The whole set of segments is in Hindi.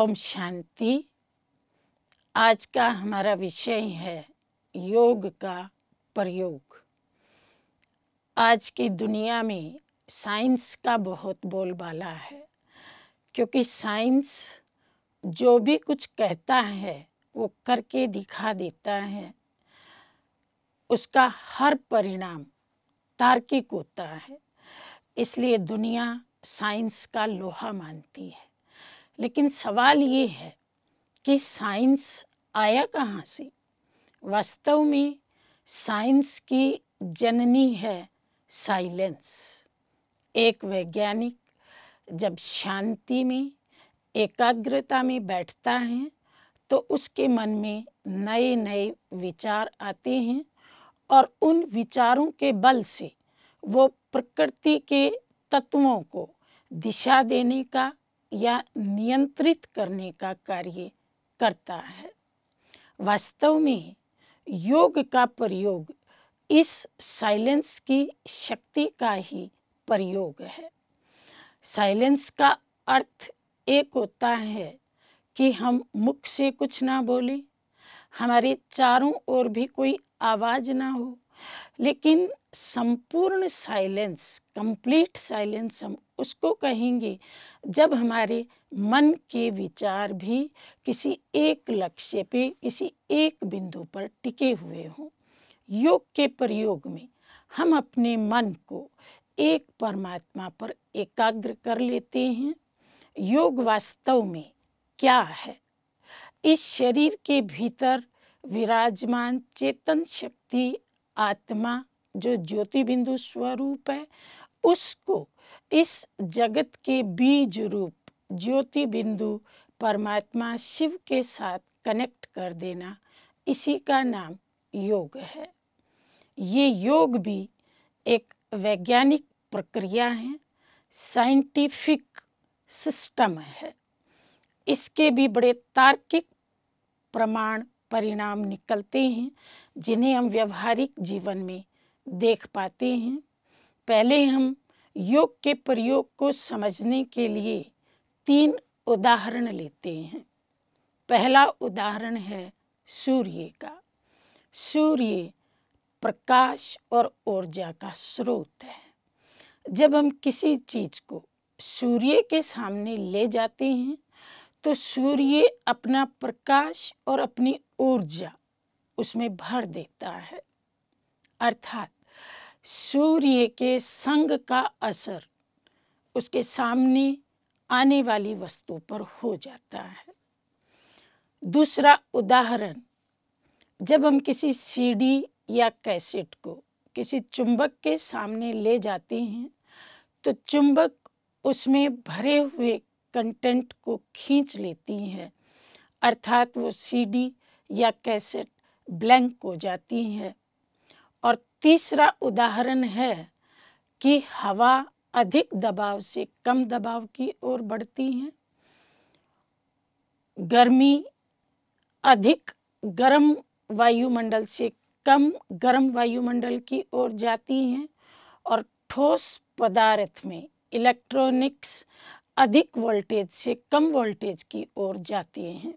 ओम शांति आज का हमारा विषय है योग का प्रयोग आज की दुनिया में साइंस का बहुत बोलबाला है क्योंकि साइंस जो भी कुछ कहता है वो करके दिखा देता है उसका हर परिणाम तार्किक होता है इसलिए दुनिया साइंस का लोहा मानती है लेकिन सवाल ये है कि साइंस आया कहाँ से वास्तव में साइंस की जननी है साइलेंस एक वैज्ञानिक जब शांति में एकाग्रता में बैठता है तो उसके मन में नए नए विचार आते हैं और उन विचारों के बल से वो प्रकृति के तत्वों को दिशा देने का या नियंत्रित करने का कार्य करता है वास्तव में योग का प्रयोग इस साइलेंस की शक्ति का ही प्रयोग है साइलेंस का अर्थ एक होता है कि हम मुख से कुछ ना बोलें हमारे चारों ओर भी कोई आवाज़ ना हो लेकिन संपूर्ण साइलेंस कंप्लीट साइलेंस हम उसको कहेंगे जब हमारे मन के विचार भी किसी एक लक्ष्य पे किसी एक बिंदु पर टिके हुए हों योग के प्रयोग में हम अपने मन को एक परमात्मा पर एकाग्र कर लेते हैं योग वास्तव में क्या है इस शरीर के भीतर विराजमान चेतन शक्ति आत्मा जो ज्योति बिंदु स्वरूप है उसको इस जगत के बीज रूप ज्योति बिंदु परमात्मा शिव के साथ कनेक्ट कर देना इसी का नाम योग है ये योग भी एक वैज्ञानिक प्रक्रिया है साइंटिफिक सिस्टम है इसके भी बड़े तार्किक प्रमाण परिणाम निकलते हैं जिन्हें हम व्यवहारिक जीवन में देख पाते हैं पहले हम योग के प्रयोग को समझने के लिए तीन उदाहरण लेते हैं पहला उदाहरण है सूर्य का सूर्य प्रकाश और ऊर्जा का स्रोत है जब हम किसी चीज़ को सूर्य के सामने ले जाते हैं तो सूर्य अपना प्रकाश और अपनी ऊर्जा उसमें भर देता है अर्थात सूर्य के संग का असर उसके सामने आने वाली वस्तु पर हो जाता है दूसरा उदाहरण जब हम किसी सीडी या कैसेट को किसी चुंबक के सामने ले जाते हैं तो चुंबक उसमें भरे हुए कंटेंट को खींच लेती है अर्थात वो सीडी या कैसेट ब्लैंक हो जाती हैं और तीसरा उदाहरण है कि हवा अधिक दबाव से कम दबाव की ओर बढ़ती है गर्मी अधिक गर्म वायुमंडल से कम गर्म वायुमंडल की ओर जाती हैं और ठोस पदार्थ में इलेक्ट्रॉनिक्स अधिक वोल्टेज से कम वोल्टेज की ओर जाती हैं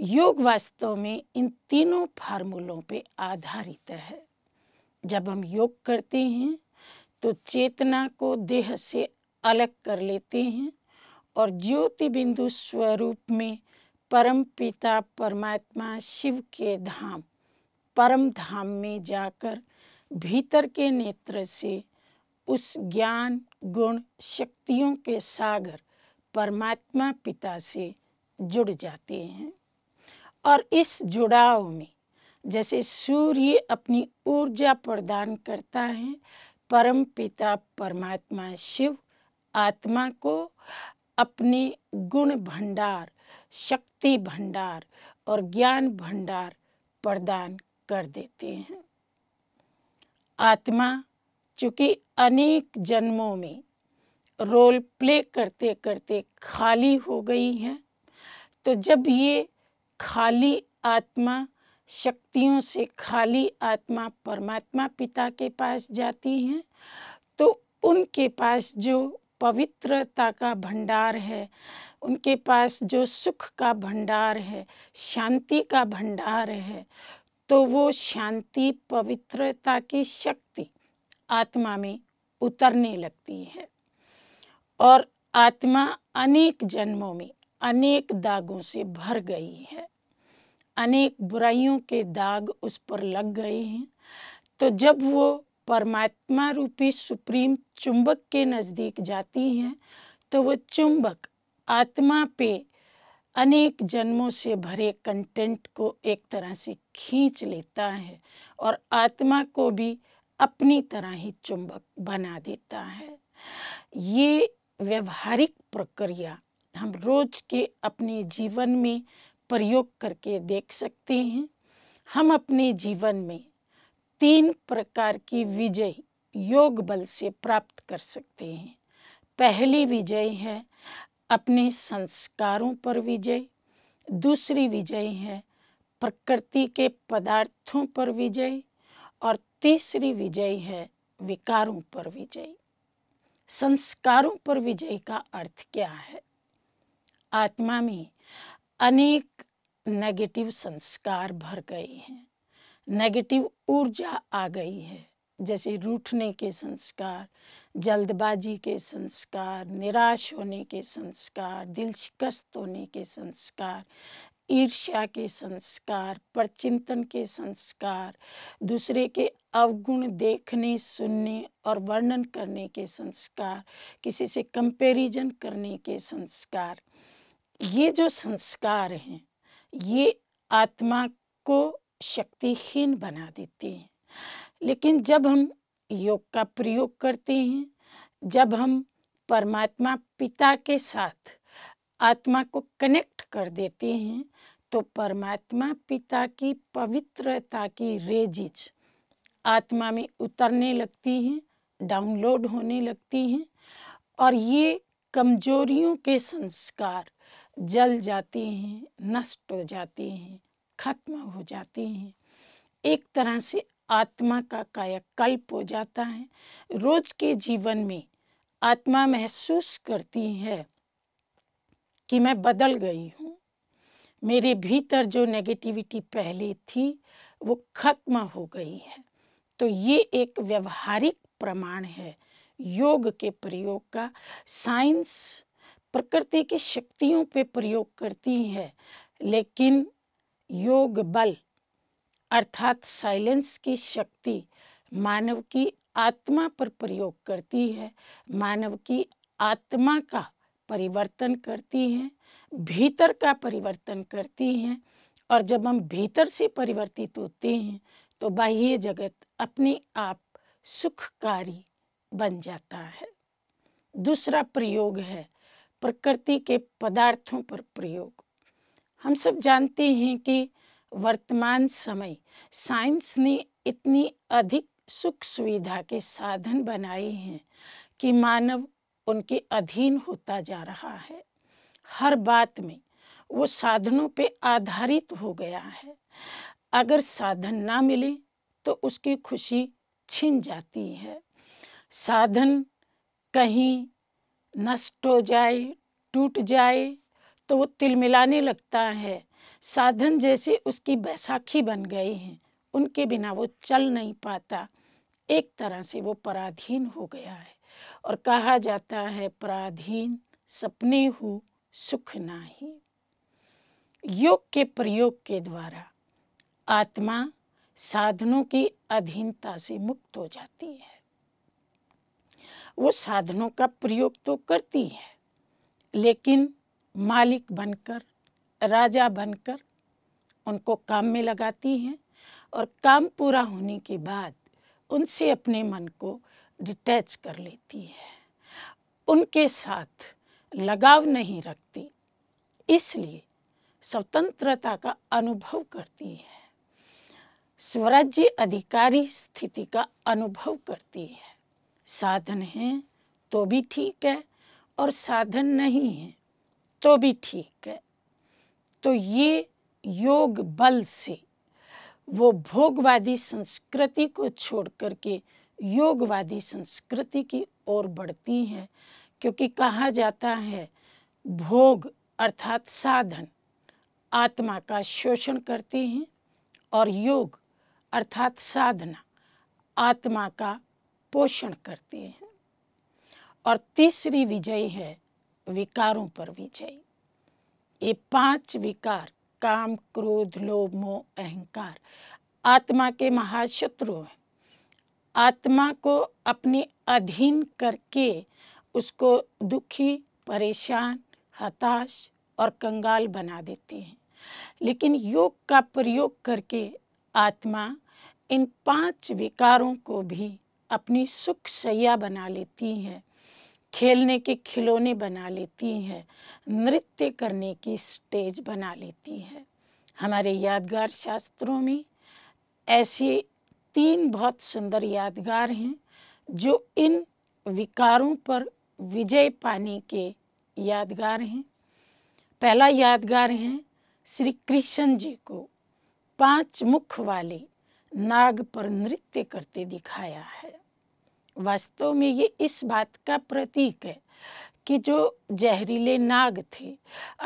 योग वास्तव में इन तीनों फार्मूलों पे आधारित है जब हम योग करते हैं तो चेतना को देह से अलग कर लेते हैं और ज्योति बिंदु स्वरूप में परम पिता परमात्मा शिव के धाम परम धाम में जाकर भीतर के नेत्र से उस ज्ञान गुण शक्तियों के सागर परमात्मा पिता से जुड़ जाते हैं और इस जुड़ाव में जैसे सूर्य अपनी ऊर्जा प्रदान करता है परम पिता परमात्मा शिव आत्मा को अपने गुण भंडार शक्ति भंडार और ज्ञान भंडार प्रदान कर देते हैं आत्मा चूँकि अनेक जन्मों में रोल प्ले करते करते खाली हो गई हैं तो जब ये खाली आत्मा शक्तियों से खाली आत्मा परमात्मा पिता के पास जाती हैं तो उनके पास जो पवित्रता का भंडार है उनके पास जो सुख का भंडार है शांति का भंडार है तो वो शांति पवित्रता की शक्ति आत्मा में उतरने लगती है और आत्मा अनेक जन्मों में अनेक दागों से भर गई है अनेक बुराइयों के दाग उस पर लग गए हैं तो जब वो परमात्मा रूपी सुप्रीम चुंबक के नज़दीक जाती हैं तो वो चुंबक आत्मा पे अनेक जन्मों से भरे कंटेंट को एक तरह से खींच लेता है और आत्मा को भी अपनी तरह ही चुंबक बना देता है ये व्यवहारिक प्रक्रिया हम रोज के अपने जीवन में प्रयोग करके देख सकते हैं हम अपने जीवन में तीन प्रकार की विजय योग बल से प्राप्त कर सकते हैं पहली विजय है अपने संस्कारों पर विजय दूसरी विजय है प्रकृति के पदार्थों पर विजय और तीसरी विजय है विकारों पर विजय संस्कारों पर विजय का अर्थ क्या है आत्मा में अनेक नेगेटिव संस्कार भर गए हैं नेगेटिव ऊर्जा आ गई है जैसे रूठने के संस्कार जल्दबाजी के संस्कार निराश होने के संस्कार दिल शिकस्त होने के संस्कार ईर्ष्या के संस्कार परचिंतन के संस्कार दूसरे के अवगुण देखने सुनने और वर्णन करने के संस्कार किसी से कंपैरिजन करने के संस्कार ये जो संस्कार हैं ये आत्मा को शक्तिहीन बना देते हैं लेकिन जब हम योग का प्रयोग करते हैं जब हम परमात्मा पिता के साथ आत्मा को कनेक्ट कर देते हैं तो परमात्मा पिता की पवित्रता की रेजिज आत्मा में उतरने लगती हैं डाउनलोड होने लगती हैं और ये कमजोरियों के संस्कार जल जाते हैं नष्ट हो जाते हैं खत्म हो जाते हैं एक तरह से आत्मा का कायाकल्प हो जाता है रोज के जीवन में आत्मा महसूस करती है कि मैं बदल गई हूँ मेरे भीतर जो नेगेटिविटी पहले थी वो खत्म हो गई है तो ये एक व्यवहारिक प्रमाण है योग के प्रयोग का साइंस प्रकृति की शक्तियों पे प्रयोग करती है लेकिन योग बल अर्थात साइलेंस की शक्ति मानव की आत्मा पर प्रयोग करती है मानव की आत्मा का परिवर्तन करती है भीतर का परिवर्तन करती है और जब हम भीतर से परिवर्तित होते हैं तो बाह्य जगत अपने आप सुखकारी बन जाता है दूसरा प्रयोग है प्रकृति के पदार्थों पर प्रयोग हम सब जानते हैं कि वर्तमान समय साइंस ने इतनी अधिक सुख सुविधा के साधन बनाए हैं कि मानव उनके अधीन होता जा रहा है हर बात में वो साधनों पे आधारित हो गया है अगर साधन ना मिले तो उसकी खुशी छिन जाती है साधन कहीं नष्ट हो जाए टूट जाए तो वो तिलमिलाने लगता है साधन जैसे उसकी बैसाखी बन गए हैं उनके बिना वो चल नहीं पाता एक तरह से वो पराधीन हो गया है और कहा जाता है पराधीन सपने हो सुख नाही योग के प्रयोग के द्वारा आत्मा साधनों की अधीनता से मुक्त हो जाती है वो साधनों का प्रयोग तो करती है लेकिन मालिक बनकर राजा बनकर उनको काम में लगाती हैं और काम पूरा होने के बाद उनसे अपने मन को डिटैच कर लेती है उनके साथ लगाव नहीं रखती इसलिए स्वतंत्रता का अनुभव करती है स्वराज्य अधिकारी स्थिति का अनुभव करती है साधन हैं तो भी ठीक है और साधन नहीं है तो भी ठीक है तो ये योग बल से वो भोगवादी संस्कृति को छोड़ करके योगवादी संस्कृति की ओर बढ़ती हैं क्योंकि कहा जाता है भोग अर्थात साधन आत्मा का शोषण करते हैं और योग अर्थात साधना आत्मा का पोषण करते हैं और तीसरी विजय है विकारों पर विजय ये पांच विकार काम क्रोध लोभ मोह अहंकार आत्मा के महाशत्रु हैं आत्मा को अपने अधीन करके उसको दुखी परेशान हताश और कंगाल बना देते हैं लेकिन योग का प्रयोग करके आत्मा इन पांच विकारों को भी अपनी सुख सैया बना लेती हैं खेलने के खिलौने बना लेती हैं नृत्य करने की स्टेज बना लेती हैं हमारे यादगार शास्त्रों में ऐसे तीन बहुत सुंदर यादगार हैं जो इन विकारों पर विजय पाने के यादगार हैं पहला यादगार है श्री कृष्ण जी को पांच मुख वाले नाग पर नृत्य करते दिखाया है वास्तव में ये इस बात का प्रतीक है कि जो जहरीले नाग थे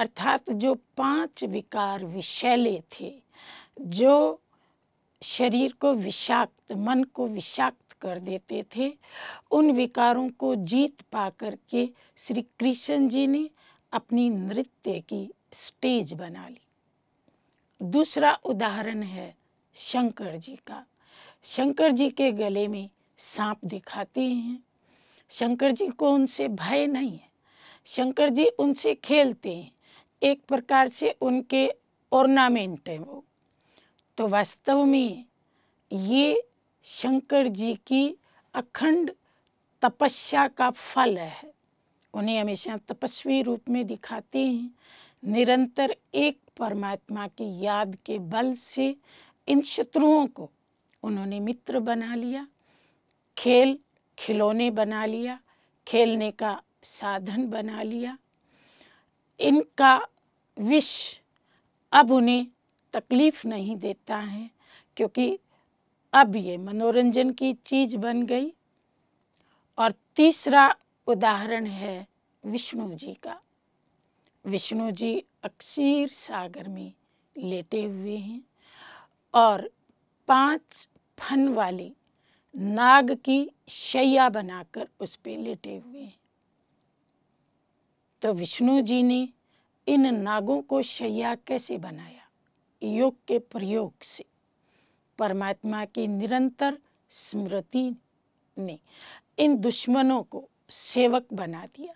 अर्थात जो पांच विकार विषैले थे जो शरीर को विषाक्त मन को विषाक्त कर देते थे उन विकारों को जीत पा करके श्री कृष्ण जी ने अपनी नृत्य की स्टेज बना ली दूसरा उदाहरण है शंकर जी का शंकर जी के गले में सांप दिखाते हैं शंकर जी को उनसे भय नहीं है शंकर जी उनसे खेलते हैं एक प्रकार से उनके ऑर्नामेंट हैं वो तो वास्तव में ये शंकर जी की अखंड तपस्या का फल है उन्हें हमेशा तपस्वी रूप में दिखाते हैं निरंतर एक परमात्मा की याद के बल से इन शत्रुओं को उन्होंने मित्र बना लिया खेल खिलौने बना लिया खेलने का साधन बना लिया इनका विष अब उन्हें तकलीफ नहीं देता है क्योंकि अब ये मनोरंजन की चीज बन गई और तीसरा उदाहरण है विष्णु जी का विष्णु जी अक्सर सागर में लेटे हुए हैं और पांच फन वाली नाग की शैया बनाकर उस पर लेटे हुए हैं तो विष्णु जी ने इन नागों को शैया कैसे बनाया योग के प्रयोग से परमात्मा की निरंतर स्मृति ने इन दुश्मनों को सेवक बना दिया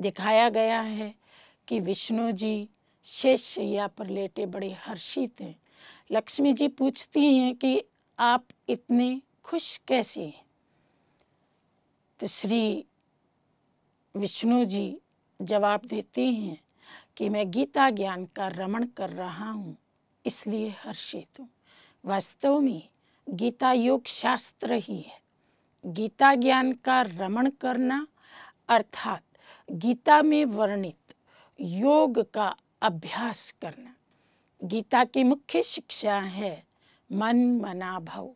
दिखाया गया है कि विष्णु जी शेष शैया पर लेटे बड़े हर्षित हैं लक्ष्मी जी पूछती हैं कि आप इतने खुश कैसे हैं तो श्री विष्णु जी जवाब देते हैं कि मैं गीता ज्ञान का रमण कर रहा हूँ इसलिए हर्षित हूँ वास्तव में गीता योग शास्त्र ही है गीता ज्ञान का रमण करना अर्थात गीता में वर्णित योग का अभ्यास करना गीता की मुख्य शिक्षा है मन मना भव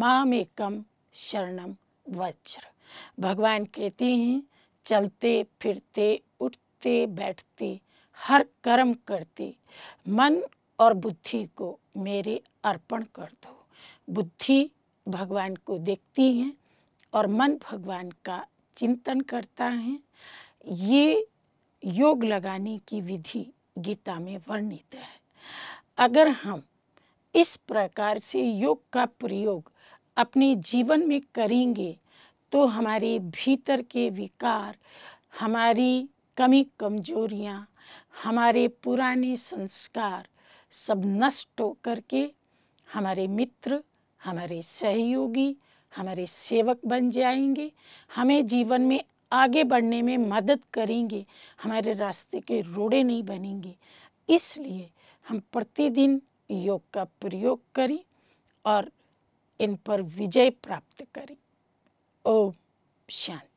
मामेकम शरणम वज्र भगवान कहते हैं चलते फिरते उठते बैठते हर कर्म करते मन और बुद्धि को मेरे अर्पण कर दो बुद्धि भगवान को देखती है और मन भगवान का चिंतन करता है ये योग लगाने की विधि गीता में वर्णित है अगर हम इस प्रकार से योग का प्रयोग अपने जीवन में करेंगे तो हमारे भीतर के विकार हमारी कमी कमजोरियाँ हमारे पुराने संस्कार सब नष्ट होकर के हमारे मित्र हमारे सहयोगी हमारे सेवक बन जाएंगे हमें जीवन में आगे बढ़ने में मदद करेंगे हमारे रास्ते के रोड़े नहीं बनेंगे इसलिए हम प्रतिदिन योग का प्रयोग करें और इन पर विजय प्राप्त करें ओम शांति